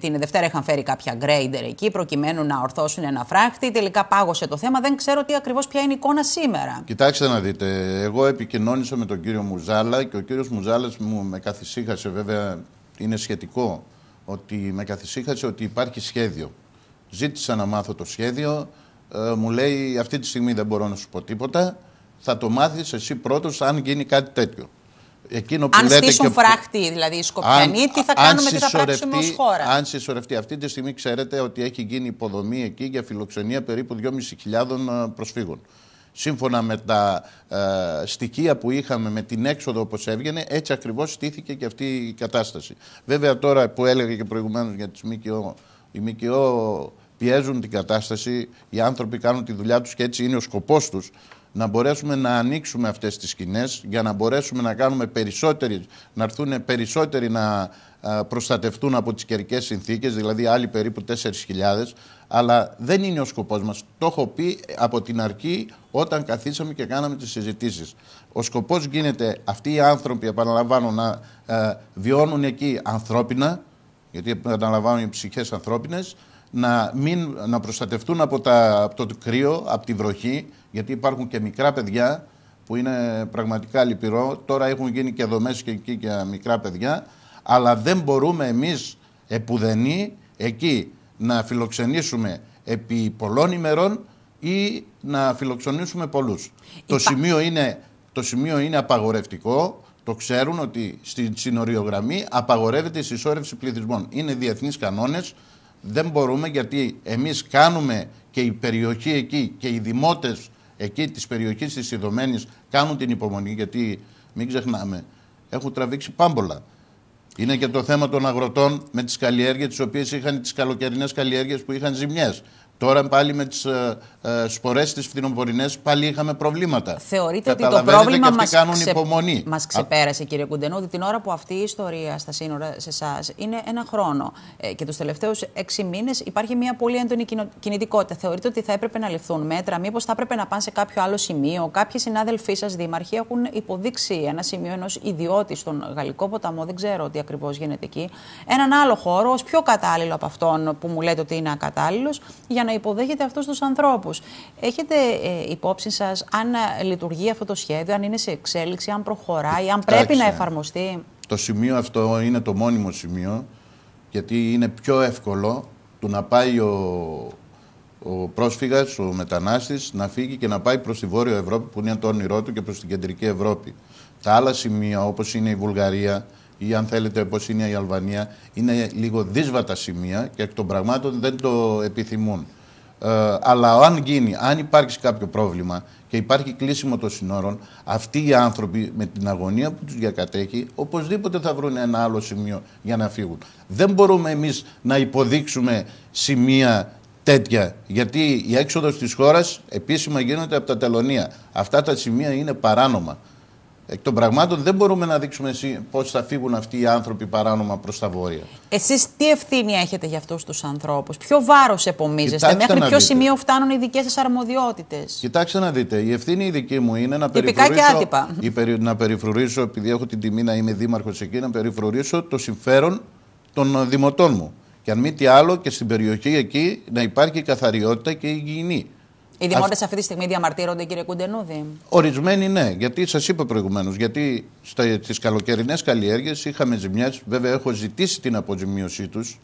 Την Δευτέρα είχαν φέρει κάποια γκρέιντερ εκεί προκειμένου να ορθώσουν ένα φράχτη. Τελικά πάγωσε το θέμα. Δεν ξέρω τι ακριβώς ποια είναι η εικόνα σήμερα. Κοιτάξτε να δείτε. Εγώ επικοινώνησα με τον κύριο Μουζάλα και ο κύριος Μουζάλας μου με καθησύχασε. Βέβαια είναι σχετικό ότι με καθησύχασε ότι υπάρχει σχέδιο. Ζήτησα να μάθω το σχέδιο. Ε, μου λέει αυτή τη στιγμή δεν μπορώ να σου πω τίποτα. Θα το μάθεις εσύ πρώτος αν γίνει κάτι τέτοιο. Εκείνο που αν λέτε στήσουν και... φράχτη, δηλαδή οι Σκοπιανοί, τι θα κάνουμε και θα πράξουμε ως χώρα. Αν συσσωρευτεί. Αυτή τη στιγμή ξέρετε ότι έχει γίνει υποδομή εκεί για φιλοξενία περίπου 2.500 ε, προσφύγων. Σύμφωνα με τα ε, στοιχεία που είχαμε με την έξοδο όπως έβγαινε, έτσι ακριβώς στήθηκε και αυτή η κατάσταση. Βέβαια τώρα που έλεγε και προηγουμένως για τις ΜΚΟ, οι ΜΚΟ πιέζουν την κατάσταση, οι άνθρωποι κάνουν τη δουλειά τους και έτσι είναι ο σκοπός τους να μπορέσουμε να ανοίξουμε αυτές τις σκηνές για να μπορέσουμε να κάνουμε περισσότεροι, να έρθουν περισσότεροι να προστατευτούν από τις καιρικές συνθήκες, δηλαδή άλλοι περίπου 4.000, αλλά δεν είναι ο σκοπός μας. Το έχω πει από την αρχή όταν καθίσαμε και κάναμε τις συζητήσεις. Ο σκοπός γίνεται αυτοί οι άνθρωποι, επαναλαμβάνω, να βιώνουν εκεί ανθρώπινα, γιατί επαναλαμβάνω οι ψυχές ανθρώπινες, να, μην, να προστατευτούν από, τα, από το κρύο, από τη βροχή, γιατί υπάρχουν και μικρά παιδιά που είναι πραγματικά λυπηρό. Τώρα έχουν γίνει και δομές και εκεί και μικρά παιδιά, αλλά δεν μπορούμε εμείς επουδενή εκεί να φιλοξενήσουμε επί πολλών ημερών ή να φιλοξενήσουμε πολλούς. Υπά... Το, σημείο είναι, το σημείο είναι απαγορευτικό, το ξέρουν ότι στην συνοριογραμμή απαγορεύεται η να φιλοξενησουμε πολλους το πληθυσμών. Είναι διεθνείς κανόνες, δεν μπορούμε γιατί εμείς κάνουμε και η περιοχή εκεί και οι δημότες εκεί της περιοχής της Ιδωμένης κάνουν την υπομονή γιατί μην ξεχνάμε έχουν τραβήξει πάμπολα. Είναι και το θέμα των αγροτών με τις καλλιέργειες τις οποίες είχαν τις καλοκαιρινές καλλιέργειες που είχαν ζημιές. Τώρα πάλι με τις ε, ε, σπορές της φθινοπορεινές πάλι είχαμε προβλήματα. Θεωρείτε ότι το πρόβλημα μας, κάνουν ξε... υπομονή. μας ξεπέρασε κύριε Κουντενού, ότι την ώρα που αυτή η ιστορία στα σύνορα σε εσάς είναι ένα χρόνο ε, και τους τελευταίους έξι μήνες υπάρχει μια πολύ έντονη κινητικότητα. Θεωρείτε ότι θα έπρεπε να ληφθούν μέτρα, μήπως θα έπρεπε να πάνε σε κάποιο άλλο σημείο. Κάποιοι συνάδελφοί σας δήμαρχοι έχουν υποδείξει ένα σημείο ενός ιδιώτη στον Γαλλικό ποταμό, δεν ξέρω τι ακριβώς γίνεται εκεί, έναν άλλο χώρο ως πιο κατάλληλο από αυτόν που μου λέτε ότι είναι ακατάλληλος για να υποδέχεται αυτούς τους ανθρώπους. Έχετε ε, υπόψη σας αν ε, λειτουργεί αυτό το σχέδιο, αν είναι σε εξέλιξη, αν προχωράει, αν πρέπει να εφαρμοστεί. Το σημείο αυτό είναι το μόνιμο σημείο, γιατί είναι πιο εύκολο του να πάει ο, ο πρόσφυγας, ο μετανάστης, να φύγει και να πάει προς τη Βόρεια Ευρώπη που είναι το όνειρό του και προς την Κεντρική Ευρώπη. Τα άλλα σημεία όπως είναι η Βουλγαρία, ή αν θέλετε όπως είναι η Αλβανία, πως ειναι λίγο δύσβατα σημεία και εκ των πραγμάτων δεν το επιθυμούν. Ε, αλλά αν γίνει, αν υπάρξει κάποιο πρόβλημα και υπάρχει κλείσιμο των συνόρων, αυτοί οι άνθρωποι με την αγωνία που τους διακατέχει, οπωσδήποτε θα βρουν ένα άλλο σημείο για να φύγουν. Δεν μπορούμε εμείς να υποδείξουμε σημεία τέτοια, γιατί η έξοδος της χώρας επίσημα γίνεται από τα τελωνία. Αυτά τα σημεία είναι παράνομα. Εκ των πραγμάτων δεν μπορούμε να δείξουμε πώς θα φύγουν αυτοί οι άνθρωποι παράνομα προς τα βόρεια. Εσείς τι ευθύνη έχετε για αυτούς τους ανθρώπους. ποιο βάρος επομίζεστε, μέχρι ποιο σημείο φτάνουν οι δικές σας αρμοδιότητες. Κοιτάξτε να δείτε, η ευθύνη η δική μου είναι να περιφρουρήσω, Περι, να περιφρουρήσω, επειδή έχω την τιμή να είμαι δήμαρχος εκεί, να περιφρουρήσω το συμφέρον των δημοτών μου. Και αν μη τι άλλο και στην περιοχή εκεί να υπάρχει η καθαριότητα και υγιεινή. Οι δημότες αυτή τη στιγμή διαμαρτύρονται, κύριε Κουντενούδη. Ορισμένοι ναι, γιατί σας είπα προηγουμένως. Γιατί στι καλοκαιρινές καλλιέργειες είχαμε ζημιές. Βέβαια, έχω ζητήσει την αποζημίωσή τους.